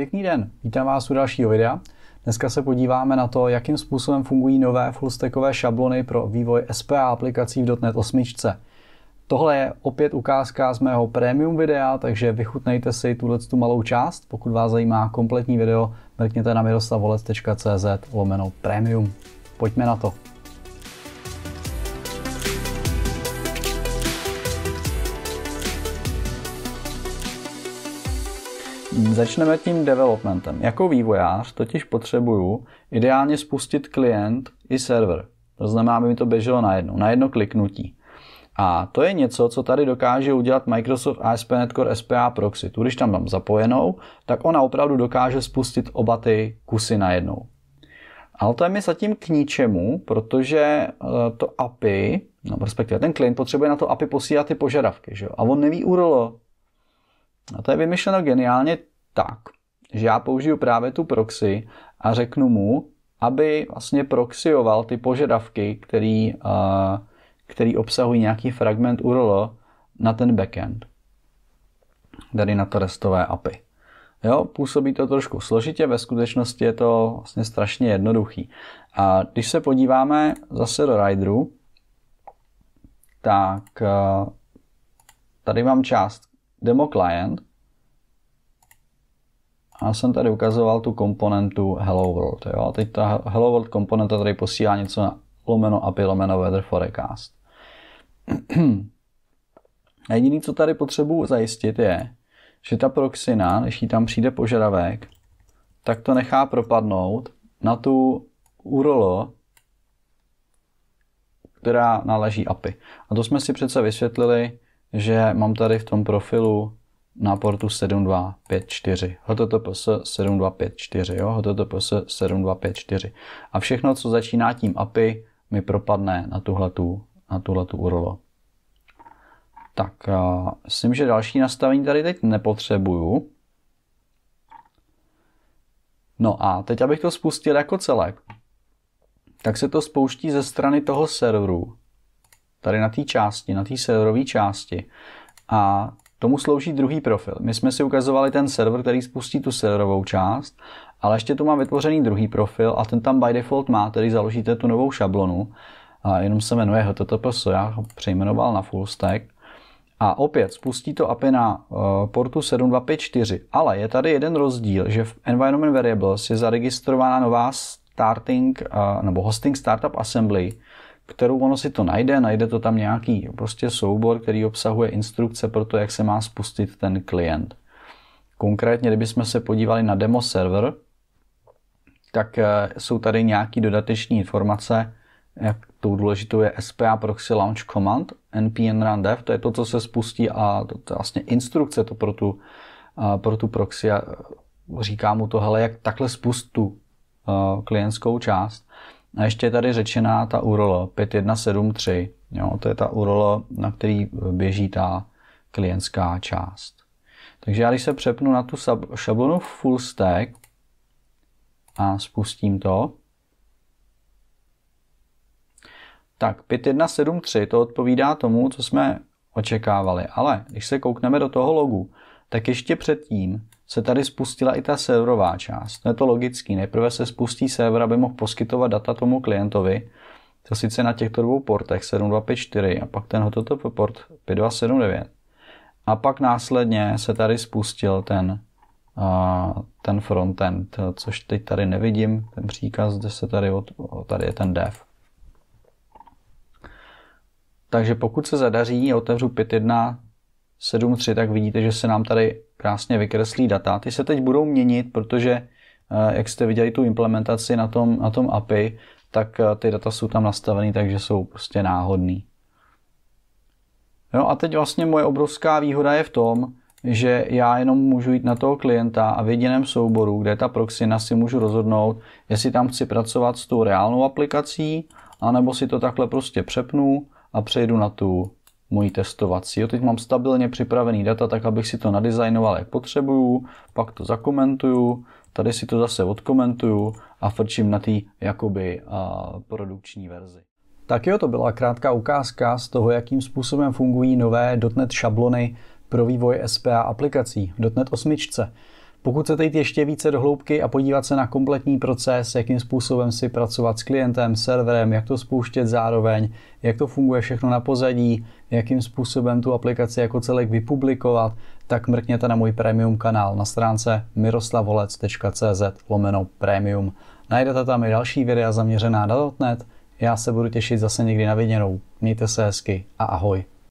Pěkný den, vítám vás u dalšího videa. Dneska se podíváme na to, jakým způsobem fungují nové fullstackové šablony pro vývoj SPA aplikací v .NET 8. Tohle je opět ukázka z mého premium videa, takže vychutnejte si tuhle tu malou část. Pokud vás zajímá kompletní video, mrkněte na miroslavolec.cz lomeno premium. Pojďme na to. Začneme tím developmentem. Jako vývojář totiž potřebuju ideálně spustit klient i server. To znamená, aby mi to běželo na jedno, na jedno kliknutí. A to je něco, co tady dokáže udělat Microsoft ASP.NET Core SPA Proxy. Tu, když tam mám zapojenou, tak ona opravdu dokáže spustit oba ty kusy najednou. Ale to je mi zatím k ničemu, protože eh, to API, no respektive ten klient potřebuje na to API posílat ty požadavky, že jo? A on neví URL. A to je vymyšleno geniálně tak, že já použiju právě tu proxy a řeknu mu, aby vlastně proxyoval ty požadavky, který, eh, který obsahují nějaký fragment URL na ten backend. Tady na to restové API. Jo, působí to trošku složitě, ve skutečnosti je to vlastně strašně jednoduchý. A když se podíváme zase do Rideru, tak eh, tady mám část demo client, já jsem tady ukazoval tu komponentu Hello World. Jo? teď ta Hello World komponenta tady posílá něco na lomeno API lomeno Weather Forecast. A jediný, co tady potřebuji zajistit, je, že ta proxina, když jí tam přijde požadavek, tak to nechá propadnout na tu URL, která náleží API. A to jsme si přece vysvětlili, že mám tady v tom profilu na portu 7254, HTTPS 7254, jo, HTTPS 7254. A všechno, co začíná tím API, mi propadne na tuhletu, na tuhletu URL. Tak, myslím, že další nastavení tady teď nepotřebuju. No a teď, abych to spustil jako celek, tak se to spouští ze strany toho serveru. Tady na té části, na té serverové části. A Tomu slouží druhý profil. My jsme si ukazovali ten server, který spustí tu serverovou část, ale ještě tu mám vytvořený druhý profil a ten tam by default má, tedy založíte tu novou šablonu, a jenom se jmenuje HTTPS, já ho přejmenoval na full stack. A opět spustí to API na eh, portu 7254, ale je tady jeden rozdíl, že v Environment Variables je zaregistrována nová starting, eh, nebo hosting startup assembly, kterou ono si to najde, najde to tam nějaký prostě soubor, který obsahuje instrukce pro to, jak se má spustit ten klient. Konkrétně, kdybychom se podívali na demo server, tak eh, jsou tady nějaké dodateční informace, jak tou důležitou je SPA Proxy Launch Command, NPN Run Dev, to je to, co se spustí a to, to je vlastně instrukce to pro tu, eh, pro tu proxy říká mu to, hele, jak takhle spust tu eh, klientskou část. A ještě je tady řečená ta URL 5173. Jo, to je ta URL, na který běží ta klientská část. Takže já když se přepnu na tu šablonu full stack a spustím to, tak 5173 to odpovídá tomu, co jsme očekávali. Ale když se koukneme do toho logu, tak ještě předtím se tady spustila i ta serverová část. No je to logický. Nejprve se spustí server, aby mohl poskytovat data tomu klientovi, to sice na těchto dvou portech 7254 a pak ten HTTP port 5279. A pak následně se tady spustil ten, uh, ten frontend, což teď tady nevidím, ten příkaz, kde se tady, od, tady je ten dev. Takže pokud se zadaří, otevřu 5.1 7.3, tak vidíte, že se nám tady krásně vykreslí data. Ty se teď budou měnit, protože eh, jak jste viděli tu implementaci na tom, na tom API, tak eh, ty data jsou tam nastaveny, takže jsou prostě náhodný. No a teď vlastně moje obrovská výhoda je v tom, že já jenom můžu jít na toho klienta a v jediném souboru, kde je ta proxina, si můžu rozhodnout, jestli tam chci pracovat s tou reálnou aplikací, anebo si to takhle prostě přepnu a přejdu na tu mojí testovací. Jo, teď mám stabilně připravený data, tak abych si to nadizajnoval, jak potřebuju, pak to zakomentuju, tady si to zase odkomentuju a frčím na té jakoby a, produkční verzi. Tak jo, to byla krátká ukázka z toho, jakým způsobem fungují nové .NET šablony pro vývoj SPA aplikací v .NET 8. Pokud chcete jít ještě více do hloubky a podívat se na kompletní proces, jakým způsobem si pracovat s klientem, serverem, jak to spouštět zároveň, jak to funguje všechno na pozadí, jakým způsobem tu aplikaci jako celek vypublikovat, tak mrkněte na můj premium kanál na stránce miroslavolec.cz lomeno premium. Najdete tam i další videa zaměřená na .NET. Já se budu těšit zase někdy na viděnou. Mějte se hezky a ahoj.